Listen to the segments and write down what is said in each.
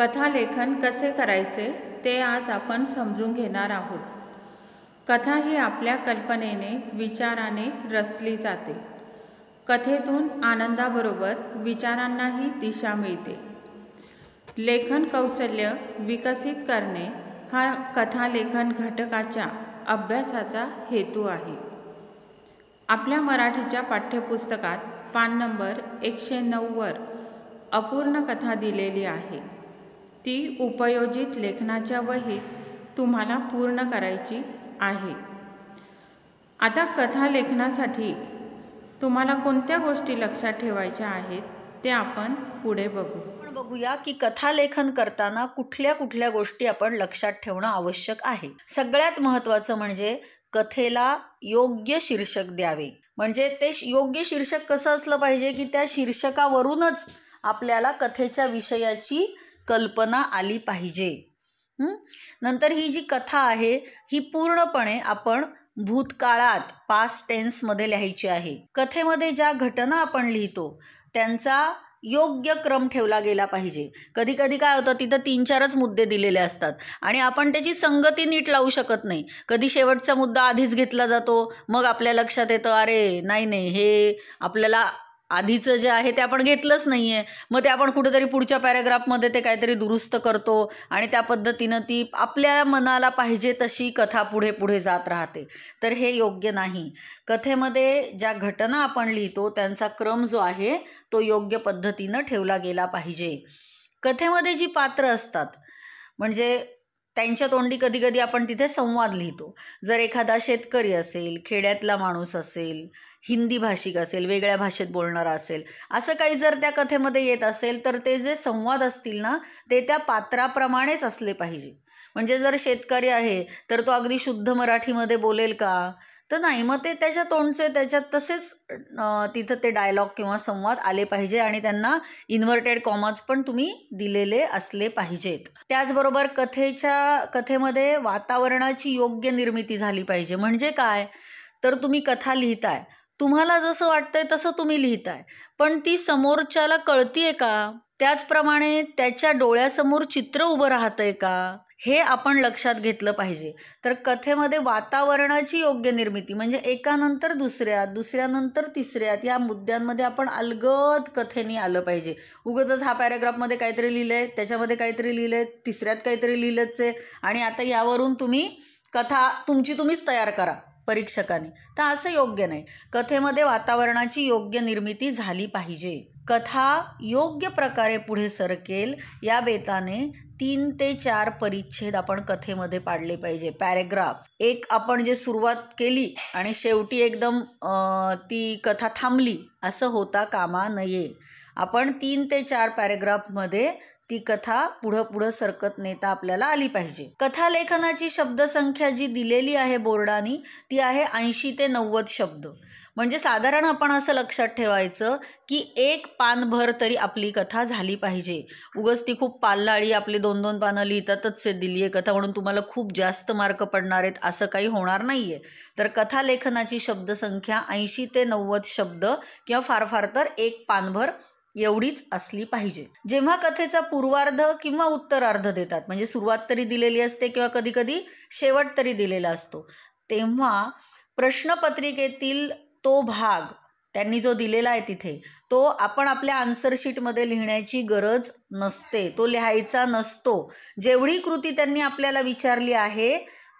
कथालेखन कसे करायचे ते आज आपण समजून घेणार आहोत कथा ही आपल्या कल्पनेने विचाराने रचली जाते कथेतून आनंदाबरोबर विचारांनाही दिशा मिळते लेखन कौशल्य विकसित करणे हा कथालेखन घटकाच्या अभ्यासाचा हेतू आहे आपल्या मराठीच्या पाठ्यपुस्तकात पान नंबर एकशे नऊवर अपूर्ण कथा दिलेली आहे ती उपयोजित लेखनाच्या वहीत तुम्हाला पूर्ण करायची आहे आता कथा लेखनासाठी तुम्हाला कोणत्या गोष्टी लक्षात ठेवायच्या आहेत ते आपण पुढे बघू आपण बघूया की कथा लेखन करताना कुठल्या कुठल्या गोष्टी आपण लक्षात ठेवणं आवश्यक आहे सगळ्यात महत्त्वाचं म्हणजे कथेला योग्य शीर्षक द्यावे म्हणजे ते योग्य शीर्षक कसं असलं पाहिजे की त्या शीर्षकावरूनच आपल्याला कथेच्या विषयाची कल्पना आली पाहिजे नंतर ही जी कथा आहे ही पूर्णपणे आपण भूतकाळात पास्ट टेन्समध्ये लिहायची आहे कथेमध्ये ज्या घटना आपण लिहितो त्यांचा योग्य क्रम ठेवला गेला पाहिजे कधी कधी काय होतं तिथं तीन चारच मुद्दे दिलेले असतात आणि आपण त्याची संगती नीट लावू शकत नाही कधी शेवटचा मुद्दा आधीच घेतला जातो मग आपल्या लक्षात येतं अरे नाही नाही हे आपल्याला आधीचं जे आहे ते आपण घेतलंच नाही आहे मग ते आपण कुठेतरी पुढच्या पॅरेग्राफमध्ये ते काहीतरी दुरुस्त करतो आणि त्या पद्धतीनं ती आपल्या मनाला पाहिजे तशी कथा पुढे पुढे जात राहते तर हे योग्य नाही कथेमध्ये ज्या घटना आपण लिहितो त्यांचा क्रम जो आहे तो योग्य पद्धतीनं ठेवला गेला पाहिजे कथेमध्ये जी पात्र असतात म्हणजे त्यांच्या तोंडी कधी कधी आपण तिथे संवाद लिहितो जर एखादा शेतकरी असेल खेड्यातला माणूस असेल हिंदी भाषिक असेल वेगळ्या भाषेत बोलणारा असेल असं काही जर त्या कथेमध्ये येत असेल तर ते जे संवाद असतील ना ते त्या पात्राप्रमाणेच असले पाहिजे म्हणजे जर शेतकरी आहे तर तो अगदी शुद्ध मराठीमध्ये बोलेल का तर नाही मग ते त्याच्या तोंडचे त्याच्यात तसेच तिथं ते डायलॉग किंवा संवाद आले पाहिजे आणि त्यांना इन्व्हर्टेड कॉमर्स पण तुम्ही दिलेले असले पाहिजेत त्याचबरोबर कथेच्या कथेमध्ये वातावरणाची योग्य निर्मिती झाली पाहिजे म्हणजे काय तर तुम्ही कथा लिहिताय तुम्हाला जसं वाटतंय तसं तुम्ही लिहिताय पण ती समोरच्याला कळतीये का त्याचप्रमाणे त्याच्या डोळ्यासमोर चित्र उभं राहतंय का हे आपण लक्षात घेतलं पाहिजे तर कथेमध्ये वातावरणाची योग्य निर्मिती म्हणजे एकानंतर दुसऱ्यात दुसऱ्यानंतर तिसऱ्यात या मुद्द्यांमध्ये आपण अलगद कथेने आलं पाहिजे उगच हा पॅरेग्राफमध्ये काहीतरी लिहिलंय त्याच्यामध्ये काहीतरी लिहिलंय तिसऱ्यात काहीतरी लिहिलंच आहे आणि आता यावरून तुम्ही कथा तुमची तुम्हीच तयार करा परीक्षकाने तर असं योग्य नाही कथेमध्ये वातावरणाची योग्य निर्मिती झाली पाहिजे कथा योग्य प्रकारे पुढे सरकेल या बेताने तीन ते चार परिच्छेद आपण कथेमध्ये पाडले पाहिजे पॅरेग्राफ एक आपण जे सुरुवात केली आणि शेवटी एकदम ती कथा थांबली असं होता कामा नये आपण तीन ते चार पॅरेग्राफमध्ये ती कथा पुढं पुढं सरकत नेता आपल्याला आली पाहिजे कथा लेखनाची शब्दसंख्या जी दिलेली आहे बोर्डानी ती आहे ऐंशी ते नव्वद शब्द म्हणजे साधारण आपण असं लक्षात ठेवायचं की एक पानभर तरी आपली कथा झाली पाहिजे उगस ती खूप पाललाळी आपली दोन दोन पानं लिहितातच दिली आहे कथा म्हणून तुम्हाला खूप जास्त मार्क पडणार आहेत असं काही होणार नाही आहे तर कथा लेखनाची शब्दसंख्या ऐंशी ते नव्वद शब्द किंवा फार फार तर एक पानभर एवढीच असली पाहिजे जेव्हा कथेचा पूर्वार्ध किंवा उत्तरार्ध देतात म्हणजे सुरुवात तरी दिलेली असते किंवा कधीकधी शेवट तरी दिलेला असतो तेव्हा प्रश्नपत्रिकेतील तो भाग त्यांनी जो दिलेला आहे तिथे तो आपण आपल्या आन्सरशीटमध्ये लिहिण्याची गरज नसते तो लिहायचा नसतो जेवढी कृती त्यांनी आपल्याला विचारली आहे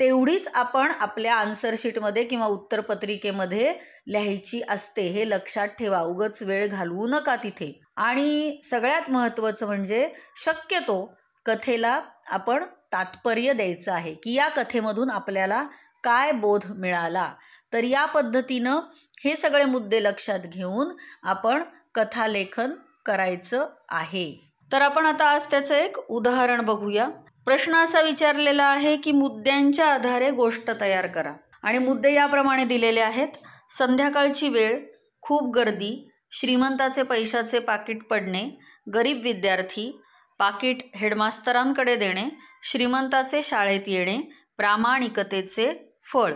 तेवढीच आपण आपल्या आन्सरशीटमध्ये किंवा उत्तरपत्रिकेमध्ये लिहायची असते हे लक्षात ठेवा उगच वेळ घालवू नका तिथे आणि सगळ्यात महत्त्वाचं म्हणजे शक्यतो कथेला आपण तात्पर्य द्यायचं आहे की या कथेमधून आपल्याला काय बोध मिळाला तर या पद्धतीनं हे सगळे मुद्दे लक्षात घेऊन आपण कथालेखन करायचं आहे तर आपण आता आज त्याचं एक उदाहरण बघूया प्रश्न असा विचारलेला आहे की मुद्द्यांच्या आधारे गोष्ट तयार करा आणि मुद्दे याप्रमाणे दिलेले आहेत संध्याकाळची वेळ खूप गर्दी श्रीमंताचे पैशाचे पाकिट पडणे गरीब विद्यार्थी पाकिट हेडमास्तरांकडे देणे श्रीमंताचे शाळेत येणे प्रामाणिकतेचे फळ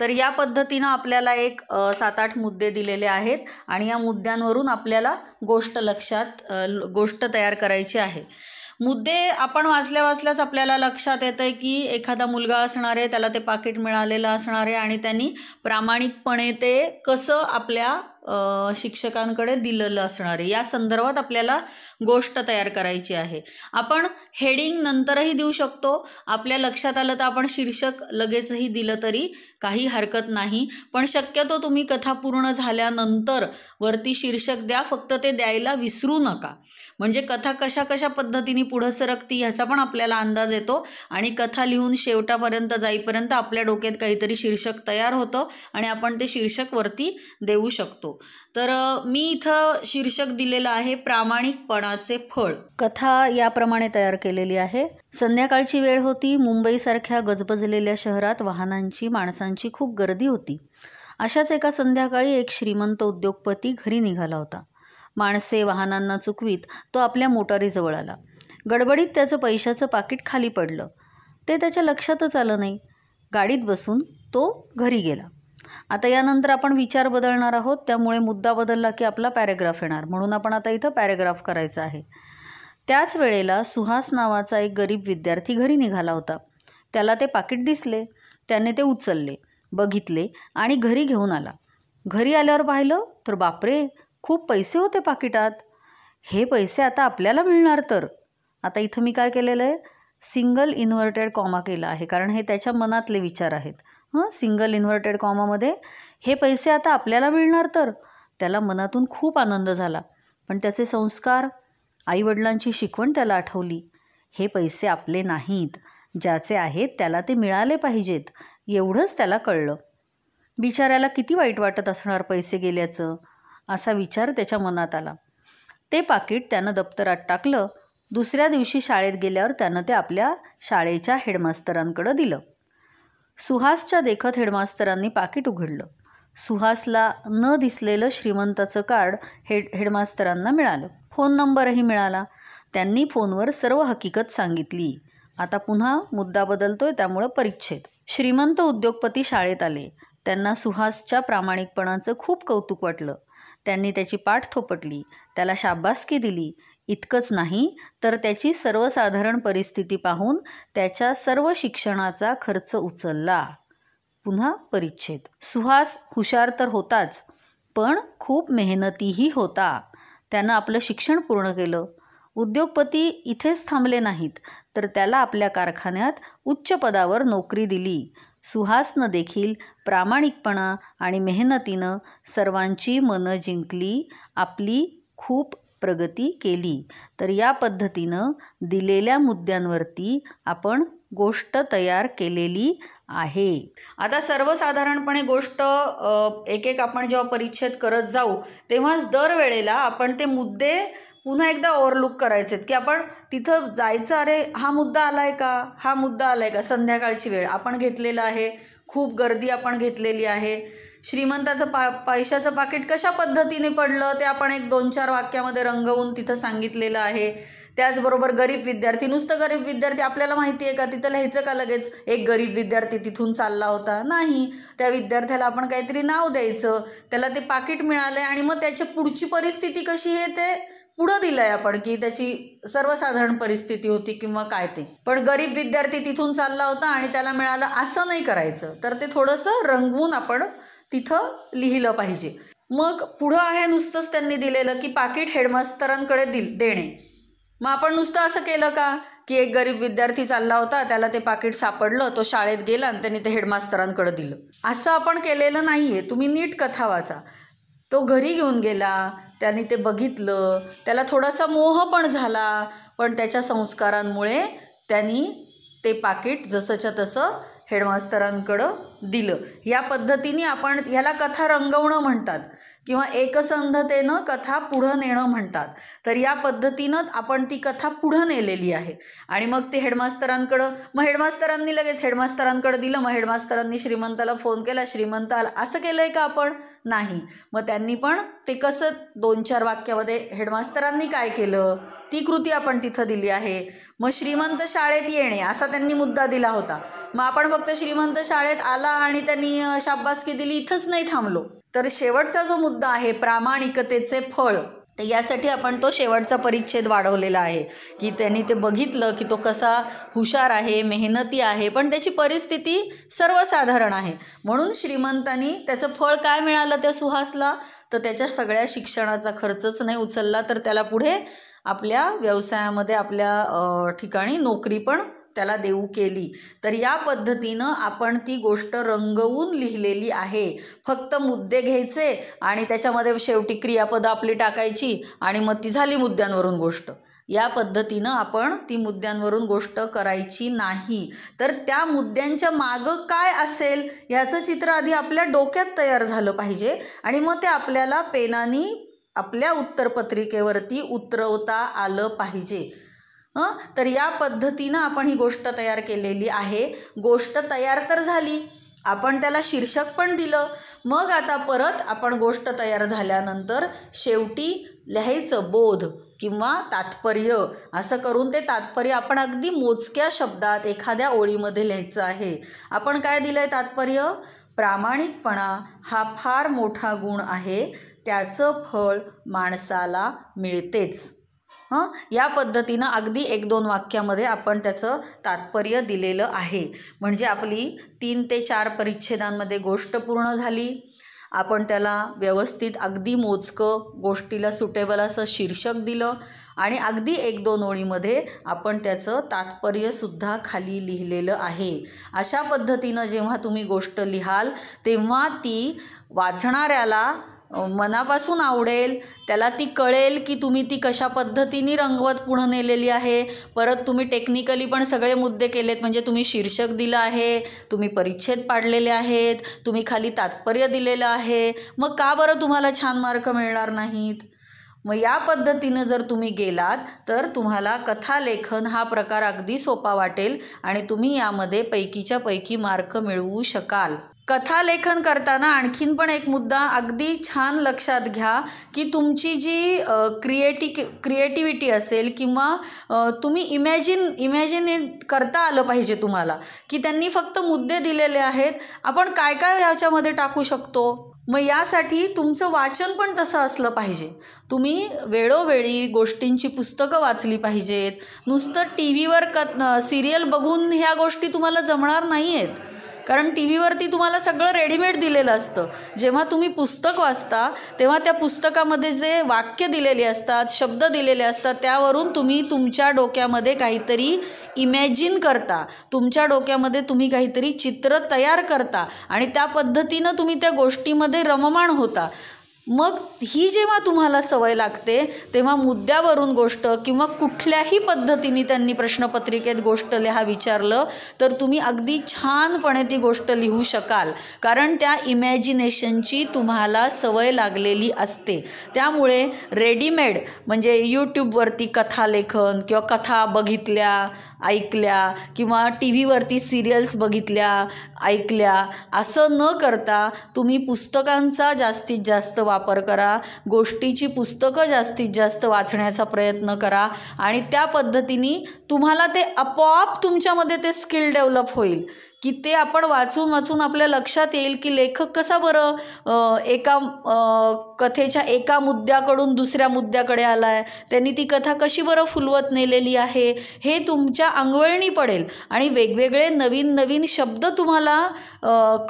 तर या पद्धतीनं आपल्याला एक सात आठ मुद्दे दिलेले आहेत आणि या मुद्द्यांवरून आपल्याला गोष्ट लक्षात गोष्ट तयार करायची आहे मुद्दे आपण वाचल्या वाचल्याच आपल्याला लक्षात येतं आहे की एखादा मुलगा असणार आहे त्याला ते पाकिट मिळालेलं असणार आहे आणि त्यांनी प्रामाणिकपणे ते कसं आपल्या शिक्षकांकडे दिलेलं असणार आहे या संदर्भात आपल्याला गोष्ट तयार करायची आहे आपण हेडिंग नंतरही देऊ शकतो आपल्या लक्षात आलं तर आपण शीर्षक लगेचही दिलं तरी काही हरकत नाही पण शक्यतो तुम्ही कथा पूर्ण झाल्यानंतर वरती शीर्षक द्या फक्त ते द्यायला विसरू नका म्हणजे कथा कशा कशा पद्धतीने पुढं सरकती ह्याचा पण आपल्याला अंदाज येतो आणि कथा लिहून शेवटापर्यंत जाईपर्यंत आपल्या डोक्यात काहीतरी शीर्षक तयार होतं आणि आपण ते शीर्षक वरती देऊ शकतो तर मी इथं शीर्षक दिलेलं आहे प्रामाणिकपणाचे फळ कथा याप्रमाणे तयार केलेली आहे संध्याकाळची वेळ होती मुंबईसारख्या गजबजलेल्या शहरात वाहनांची माणसांची खूप गर्दी होती अशाच एका संध्याकाळी एक श्रीमंत उद्योगपती घरी निघाला होता माणसे वाहनांना चुकवीत तो आपल्या मोटारीजवळ आला गडबडीत त्याचं पैशाचं पाकिट खाली पडलं ते त्याच्या लक्षातच आलं नाही गाडीत बसून तो घरी गेला आता यानंतर आपण विचार बदलणार आहोत त्यामुळे मुद्दा बदलला की आपला पॅरेग्राफ येणार म्हणून आपण आता इथं पॅरेग्राफ करायचा आहे त्याच वेळेला सुहास नावाचा एक गरीब विद्यार्थी घरी निघाला होता त्याला ते पाकिट दिसले त्याने ते उचलले बघितले आणि घरी घेऊन आला घरी आल्यावर पाहिलं तर बापरे खूप पैसे होते पाकिटात हे पैसे आता आपल्याला मिळणार तर आता इथं मी काय केलेलं आहे सिंगल इन्व्हर्टेड कॉमा केला आहे कारण हे त्याच्या मनातले विचार आहेत हां सिंगल इन्व्हर्टेड कॉमामध्ये हे पैसे आता आपल्याला मिळणार तर त्याला मनातून खूप आनंद झाला पण त्याचे संस्कार आईवडिलांची शिकवण त्याला आठवली हे पैसे आपले नाहीत ज्याचे आहेत त्याला ते मिळाले पाहिजेत एवढंच त्याला कळलं बिचाऱ्याला किती वाईट वाटत असणार पैसे गेल्याचं असा विचार त्याच्या मनात आला ते पाकिट त्यानं दप्तरात टाकलं दुसऱ्या दिवशी शाळेत गेल्यावर त्यानं ते आपल्या शाळेच्या हेडमास्तरांकडं दिलं सुहासच्या देखत हेडमास्तरांनी पाकिट उघडलं सुहासला न दिसलेलं श्रीमंताचं कार्ड हेड हेडमास्तरांना मिळालं फोन नंबरही मिळाला त्यांनी फोनवर सर्व हकीकत सांगितली आता पुन्हा मुद्दा बदलतोय त्यामुळं परिच्छेद श्रीमंत उद्योगपती शाळेत आले त्यांना सुहासच्या प्रामाणिकपणाचं खूप कौतुक वाटलं त्यांनी त्याची पाठ थोपटली त्याला शाबासकी दिली इतकंच नाही तर त्याची सर्वसाधारण परिस्थिती पाहून त्याच्या सर्व शिक्षणाचा खर्च उचलला पुन्हा परिच्छेद सुहास हुशार तर होताच पण खूप मेहनतीही होता त्यानं आपलं शिक्षण पूर्ण केलं उद्योगपती इथेच थांबले नाहीत तर त्याला आपल्या कारखान्यात उच्च पदावर नोकरी दिली सुहासनं देखील प्रामाणिकपणा आणि मेहनतीनं सर्वांची मनं जिंकली आपली खूप प्रगती केली तर या पद्धतीनं दिलेल्या मुद्द्यांवरती आपण गोष्ट तयार केलेली आहे आता सर्वसाधारणपणे गोष्ट एक एक आपण जेव्हा परिच्छेद करत जाऊ तेव्हाच दरवेळेला आपण ते मुद्दे पुन्हा एकदा ओव्हरलुक करायचे आहेत की आपण तिथं जायचं अरे हा मुद्दा आला आहे का हा मुद्दा आला आहे का संध्याकाळची वेळ आपण घेतलेला आहे खूप गर्दी आपण घेतलेली आहे श्रीमंताचं पा पैशाचं पाकिट कशा पद्धतीने पडलं ते आपण एक दोन चार वाक्यामध्ये रंगवून तिथं सांगितलेलं आहे त्याचबरोबर गरीब विद्यार्थी नुसतं गरीब विद्यार्थी आपल्याला माहिती आहे का तिथं लिहायचं का लगेच एक गरीब विद्यार्थी तिथून चालला होता नाही त्या विद्यार्थ्याला आपण काहीतरी नाव द्यायचं त्याला ते पाकिट मिळालं आहे आणि मग त्याची पुढची परिस्थिती कशी आहे ते पुढं दिलं आहे आपण की त्याची सर्वसाधारण परिस्थिती होती किंवा काय ते पण गरीब विद्यार्थी तिथून चालला होता आणि त्याला मिळालं असं नाही करायचं तर ते थोडंसं रंगवून आपण तिथं लिहिलं पाहिजे मग पुढं आहे नुसतंच त्यांनी दिलेलं की पाकिट हेडमास्तरांकडे दिल देणे मग आपण नुसतं असं केलं का की एक गरीब विद्यार्थी चालला होता त्याला ते पाकिट सापडलं तो शाळेत गेला आणि त्यांनी ते हेडमास्तरांकडे दिलं असं आपण केलेलं नाही आहे तुम्ही नीट कथा वाचा तो घरी घेऊन गेला त्यांनी ते बघितलं त्याला थोडासा मोह पण झाला पण त्याच्या संस्कारांमुळे त्यांनी ते पाकिट जसंच्या तसं हेडमास्तरांकडं दिलं या पद्धतीने आपण याला कथा रंगवणं म्हणतात किंवा एकसंधतेनं कथा पुढं नेणं म्हणतात तर या पद्धतीनं आपण ती कथा पुढं नेलेली आहे आणि मग ती हेडमास्तरांकडं मग हेडमास्तरांनी लगेच हेडमास्तरांकडं दिलं मग हेडमास्तरांनी श्रीमंताला फोन केला श्रीमंत आला असं केलं आहे का आपण नाही मग त्यांनी पण ते कसं दोन चार वाक्यामध्ये हेडमास्तरांनी काय केलं ती कृती आपण तिथं दिली आहे मग श्रीमंत शाळेत येणे असा त्यांनी मुद्दा दिला होता मग आपण फक्त श्रीमंत शाळेत आला आणि त्यांनी शाब्बासकी दिली इथंच नाही थांबलो तर शेवटचा जो मुद्दा आहे प्रामाणिकतेचे फळ तर यासाठी आपण तो शेवटचा परिच्छेद वाढवलेला आहे की त्यांनी ते बघितलं की तो कसा हुशार आहे मेहनती आहे पण त्याची परिस्थिती सर्वसाधारण आहे म्हणून श्रीमंतांनी त्याचं फळ काय मिळालं त्या सुहासला तर त्याच्या सगळ्या शिक्षणाचा खर्चच नाही उचलला तर त्याला पुढे आपल्या व्यवसायामध्ये आपल्या ठिकाणी नोकरी पण त्याला देऊ केली तर या पद्धतीनं आपण ती गोष्ट रंगवून लिहिलेली आहे फक्त मुद्दे घ्यायचे आणि त्याच्यामध्ये शेवटी क्रियापदं आपली टाकायची आणि मग ती झाली मुद्द्यांवरून गोष्ट या पद्धतीनं आपण ती मुद्द्यांवरून गोष्ट करायची नाही तर त्या मुद्द्यांच्या मागं काय असेल ह्याचं चित्र आधी आपल्या डोक्यात तयार झालं पाहिजे आणि मग ते आपल्याला पेनानी आपल्या उत्तरपत्रिकेवरती उतरवता आलं पाहिजे तर या पद्धतीनं आपण ही गोष्ट तयार केलेली आहे गोष्ट तयार तर झाली आपण त्याला शीर्षक पण दिलं मग आता परत आपण गोष्ट तयार झाल्यानंतर शेवटी लिहायचं बोध किंवा तात्पर्य असं करून ते तात्पर्य आपण अगदी मोजक्या शब्दात एखाद्या ओळीमध्ये लिहायचं आहे आपण काय दिलं आहे तात्पर्य प्रामाणिकपणा हा फार मोठा गुण आहे त्याचं फळ माणसाला मिळतेच हं या पद्धतीनं अगदी एक दोन वाक्यामध्ये आपण त्याचं तात्पर्य दिलेलं आहे म्हणजे आपली तीन ते चार परिच्छेदांमध्ये गोष्ट पूर्ण झाली आपण त्याला व्यवस्थित अगदी मोजकं गोष्टीला सुटेबल असं शीर्षक दिलं आणि अगदी एक दोन ओळीमध्ये आपण त्याचं तात्पर्यसुद्धा खाली लिहिलेलं आहे अशा पद्धतीनं जेव्हा तुम्ही गोष्ट लिहाल तेव्हा ती वाचणाऱ्याला मनापासून आवडेल त्याला ती कळेल की तुम्ही ती कशा पद्धतीने रंगवत पुढं नेलेली आहे परत तुम्ही टेक्निकली पण सगळे मुद्दे केलेत म्हणजे तुम्ही शीर्षक दिलं आहे तुम्ही परिच्छेद पाडलेले आहेत तुम्ही खाली तात्पर्य दिलेलं आहे मग का बरं तुम्हाला छान मार्क मिळणार नाहीत मग या पद्धतीनं जर तुम्ही गेलात तर तुम्हाला कथालेखन हा प्रकार अगदी सोपा वाटेल आणि तुम्ही यामध्ये पैकीच्या पैकी मार्क मिळवू शकाल कथालेखन करताना आणखीन पण एक मुद्दा अगदी छान लक्षात घ्या की तुमची जी क्रिएटिक क्रिएटिव्हिटी असेल किंवा तुम्ही इमॅजिन इमॅजिन करता आलं पाहिजे तुम्हाला की त्यांनी फक्त मुद्दे दिलेले आहेत आपण काय काय याच्यामध्ये टाकू शकतो मग यासाठी तुमचं वाचन पण तसं असलं पाहिजे तुम्ही वेळोवेळी गोष्टींची पुस्तकं वाचली पाहिजेत नुसतं टी व्हीवर क सिरियल बघून ह्या गोष्टी तुम्हाला जमणार नाही आहेत कारण टी व्हीवरती तुम्हाला सगळं रेडीमेड दिलेलं असतं जेव्हा तुम्ही पुस्तक वाचता तेव्हा त्या पुस्तकामध्ये जे वाक्य दिलेले असतात शब्द दिलेले असतात त्यावरून तुम्ही तुमच्या डोक्यामध्ये काहीतरी इमॅजिन करता तुमच्या डोक्यामध्ये तुम्ही काहीतरी चित्र तयार करता आणि त्या पद्धतीनं तुम्ही त्या गोष्टीमध्ये रममाण होता मग ही जेव्हा तुम्हाला सवय लागते तेव्हा मुद्द्यावरून गोष्ट किंवा कुठल्याही पद्धतीने त्यांनी प्रश्नपत्रिकेत गोष्ट लिहा विचारलं तर तुम्ही अगदी छानपणे ती गोष्ट लिहू शकाल कारण त्या इमॅजिनेशनची तुम्हाला सवय लागलेली असते त्यामुळे रेडीमेड म्हणजे यूट्यूबवरती कथालेखन किंवा कथा बघितल्या ऐकल्या किंवा टी व्हीवरती सिरियल्स बघितल्या ऐकल्या असं न करता तुम्ही पुस्तकांचा जास्तीत जास्त वापर करा गोष्टीची पुस्तकं जास्तीत जास्त वाचण्याचा प्रयत्न करा आणि त्या पद्धतीने तुम्हाला ते आपोआप तुमच्यामध्ये ते स्किल डेव्हलप होईल की ते आपण वाचून वाचून आपल्या लक्षात येईल की लेखक कसा बरं एका कथेच्या एका मुद्द्याकडून दुसऱ्या मुद्द्याकडे आला आहे त्यांनी ती कथा कशी बरं फुलवत नेलेली आहे हे तुमच्या अंगवळणी पडेल आणि वेगवेगळे नवीन नवीन शब्द तुम्हाला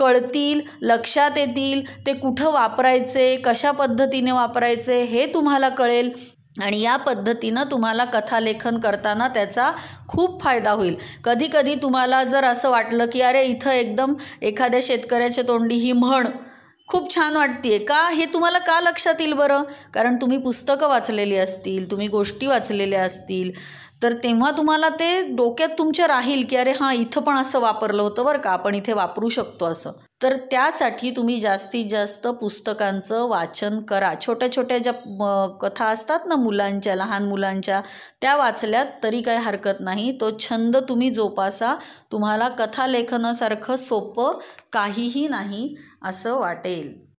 कळतील लक्षात येतील ते कुठं वापरायचे कशा पद्धतीने वापरायचे हे तुम्हाला कळेल आणि या पद्धतीनं तुम्हाला कथालेखन करताना त्याचा खूप फायदा होईल कधीकधी तुम्हाला जर असं वाटलं की अरे इथं एकदम एखाद्या शेतकऱ्याच्या तोंडी ही म्हण खूप छान वाटते का हे तुम्हाला का लक्षात येईल बरं कारण तुम्ही पुस्तकं वाचलेली असतील तुम्ही गोष्टी वाचलेल्या असतील तर तेव्हा तुम्हाला ते डोक्यात तुमच्या राहील की अरे हां इथं पण असं वापरलं होतं बरं का आपण इथे वापरू शकतो असं तर त्यासाठी तुम्ही जास्तीत जास्त पुस्तकांचं वाचन करा छोट्या छोट्या ज्या कथा असतात ना मुलांच्या लहान मुलांच्या त्या वाचल्यात तरी काही हरकत नाही तो छंद तुम्ही जोपासा तुम्हाला कथालेखनासारखं सोपं काहीही नाही असं वाटेल